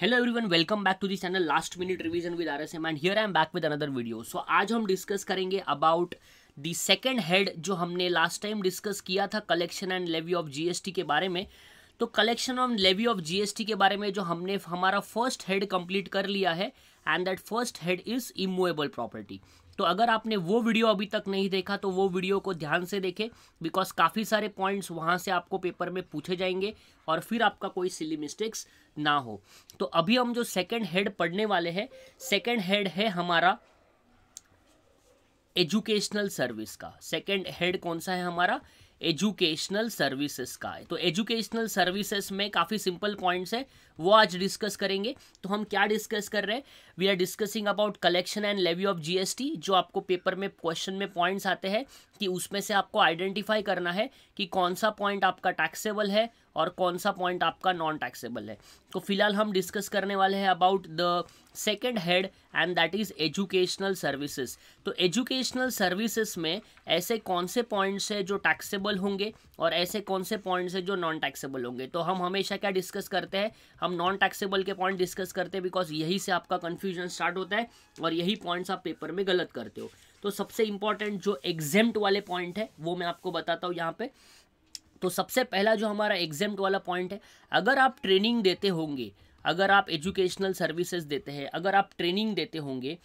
hello everyone welcome back to this channel last minute revision with R S M and here I am back with another video so आज हम discuss करेंगे about the second head जो हमने last time discuss किया था collection and levy of GST के बारे में तो collection on levy of GST के बारे में जो हमने हमारा फर्स्ट हेड कंप्लीट कर लिया है and that first head is immovable property तो अगर आपने वो वीडियो अभी तक नहीं देखा तो वो वीडियो को ध्यान से देखें बिकॉज काफ़ी सारे पॉइंट्स वहाँ से आपको पेपर में पूछे जाएंगे और फिर आपका कोई सिली मिस्टेक्स ना हो तो अभी हम जो सेकेंड हेड पढ़ने वाले हैं सेकेंड हेड है हमारा एजुकेशनल सर्विस का सेकेंड हेड कौन सा है हमारा एजुकेशनल सर्विसेज का है तो एजुकेशनल सर्विसेज में काफ़ी सिंपल पॉइंट्स है वो आज डिस्कस करेंगे तो हम क्या डिस्कस कर रहे हैं we are discussing about collection and levy of GST जो आपको पेपर में क्वेश्चन में पॉइंट्स आते हैं कि उसमें से आपको आइडेंटिफाई करना है कि कौन सा पॉइंट आपका टैक्सेबल है और कौन सा पॉइंट आपका नॉन टैक्सेबल है तो फिलहाल हम डिस्कस करने वाले हैं about the second head and that is educational services तो एजुकेशनल सर्विसेज में ऐसे कौन से पॉइंट्स है जो टैक्सेबल होंगे और ऐसे कौन से पॉइंट्स है जो नॉन टैक्सेबल होंगे तो हम हमेशा क्या डिस्कस करते हैं हम नॉन टैक्सेबल के पॉइंट डिस्कस करते हैं बिकॉज यही से आपका कन्फ्यूजन स्टार्ट होता है और यही पॉइंट्स आप पेपर में गलत करते हो तो सबसे इंपॉर्टेंट जो एग्जेम्प्ट वाले पॉइंट है वो मैं आपको बताता हूँ यहाँ पे तो सबसे पहला जो हमारा एग्जाम वाला पॉइंट है अगर आप ट्रेनिंग देते होंगे अगर आप एजुकेशनल सर्विसेज देते हैं अगर आप ट्रेनिंग देते होंगे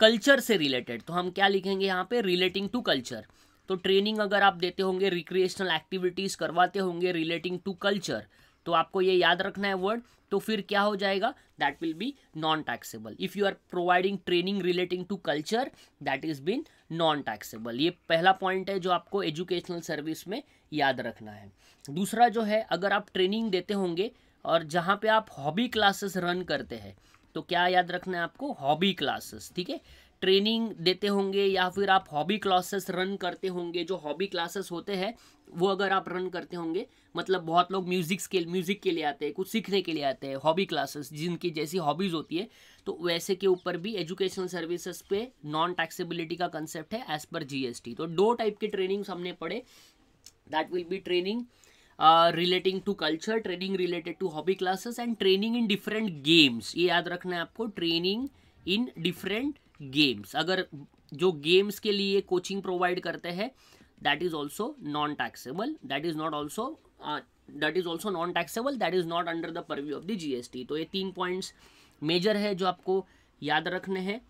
कल्चर से रिलेटेड तो हम क्या लिखेंगे यहाँ पे रिलेटिंग टू कल्चर तो ट्रेनिंग अगर आप देते होंगे रिक्रिएशनल एक्टिविटीज़ करवाते होंगे रिलेटिंग टू कल्चर तो आपको ये याद रखना है वर्ड तो फिर क्या हो जाएगा that will be non taxable if you are providing training relating to culture that is been non taxable ये पहला पॉइंट है जो आपको एजुकेशनल सर्विस में याद रखना है दूसरा जो है अगर आप ट्रेनिंग देते होंगे और जहाँ पे आप हॉबी क्लासेस रन करते हैं तो क्या याद रखना है आपको हॉबी क्लासेस ठीक है ट्रेनिंग देते होंगे या फिर आप हॉबी क्लासेस रन करते होंगे जो हॉबी क्लासेस होते हैं वो अगर आप रन करते होंगे मतलब बहुत लोग म्यूज़िक के म्यूज़िक के लिए आते हैं कुछ सीखने के लिए आते हैं हॉबी क्लासेस जिनकी जैसी हॉबीज़ होती है तो वैसे के ऊपर भी एजुकेशनल सर्विसेज पे नॉन टैक्सेबिलिटी का कंसेप्ट है एज़ पर जीएसटी तो दो टाइप के ट्रेनिंग्स हमने पढ़े that will be training relating to culture training related to hobby classes and training in different games ये याद रखना है आपको ट्रेनिंग इन डिफरेंट गेम्स अगर जो गेम्स के लिए कोचिंग प्रोवाइड करते हैं that is also non taxable that is not also that is also non taxable that is not under the purview of the G तो ये तीन पॉइंट्स मेजर है जो आपको याद रखने हैं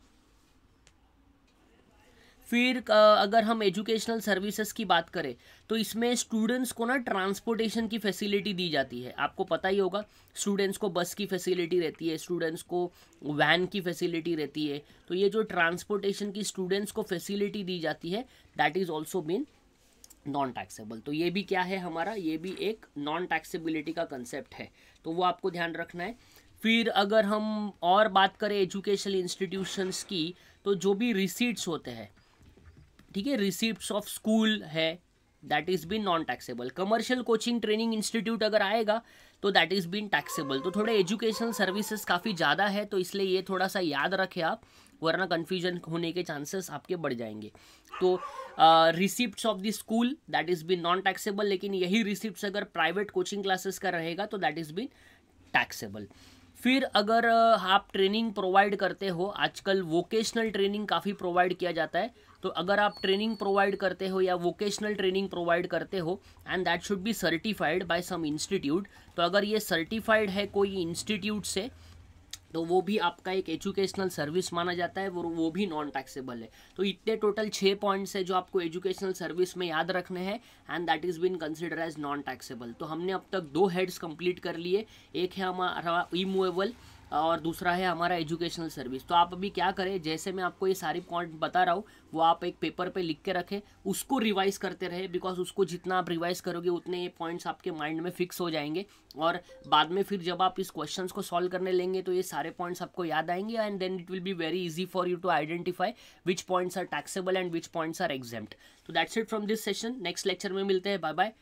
फिर अगर हम एजुकेशनल सर्विसेज की बात करें तो इसमें स्टूडेंट्स को ना ट्रांसपोर्टेशन की फैसिलिटी दी जाती है आपको पता ही होगा स्टूडेंट्स को बस की फैसिलिटी रहती है स्टूडेंट्स को वैन की फैसिलिटी रहती है तो ये जो ट्रांसपोर्टेशन की स्टूडेंट्स को फैसिलिटी दी जाती है that is also been non taxable तो ये भी क्या है हमारा ये भी एक नॉन टैक्सेबिलिटी का कंसेप्ट है तो वो आपको ध्यान रखना है फिर अगर हम और बात करें एजुकेशनल इंस्टीट्यूशंस की तो जो भी रिसीट्स होते हैं ठीक है रिसिप्ट ऑफ स्कूल है that is been non taxable commercial coaching training institute अगर आएगा तो दैट इज़ बीन टैक्सेबल तो थोड़े एजुकेशन सर्विसेज काफ़ी ज़्यादा है तो इसलिए ये थोड़ा सा याद रखें आप वरना कन्फ्यूजन होने के चांसेस आपके बढ़ जाएंगे तो receipt of the school that is been non taxable लेकिन यही रिसिप्ट अगर प्राइवेट कोचिंग क्लासेस का रहेगा तो दैट इज़ बीन टैक्सेबल फिर अगर आप ट्रेनिंग प्रोवाइड करते हो आजकल वोकेशनल ट्रेनिंग काफ़ी प्रोवाइड किया जाता है तो अगर आप ट्रेनिंग प्रोवाइड करते हो या वोकेशनल ट्रेनिंग प्रोवाइड करते हो and that should be certified by some institute तो अगर ये सर्टिफाइड है कोई इंस्टीट्यूट से तो वो भी आपका एक एजुकेशनल सर्विस माना जाता है वो वो भी नॉन टैक्सेबल है तो इतने टोटल छः पॉइंट्स है जो आपको एजुकेशनल सर्विस में याद रखने हैं and that is been consider as non taxable तो हमने अब तक दो हेड्स कंप्लीट कर लिए एक है हमारा इमूवेबल और दूसरा है हमारा एजुकेशनल सर्विस तो आप अभी क्या करें जैसे मैं आपको ये सारी पॉइंट बता रहा हूँ वो आप एक पेपर पे लिख के रखें उसको रिवाइज करते रहे बिकॉज उसको जितना आप रिवाइज करोगे उतने ये पॉइंट्स आपके माइंड में फिक्स हो जाएंगे और बाद में फिर जब आप इस क्वेश्चन को सॉल्व करने लेंगे तो ये सारे पॉइंट्स आपको याद आएंगे and then it will be very easy for you to identify which points are taxable and which points are exempt तो that's it from this session next lecture में मिलते हैं बाय बाय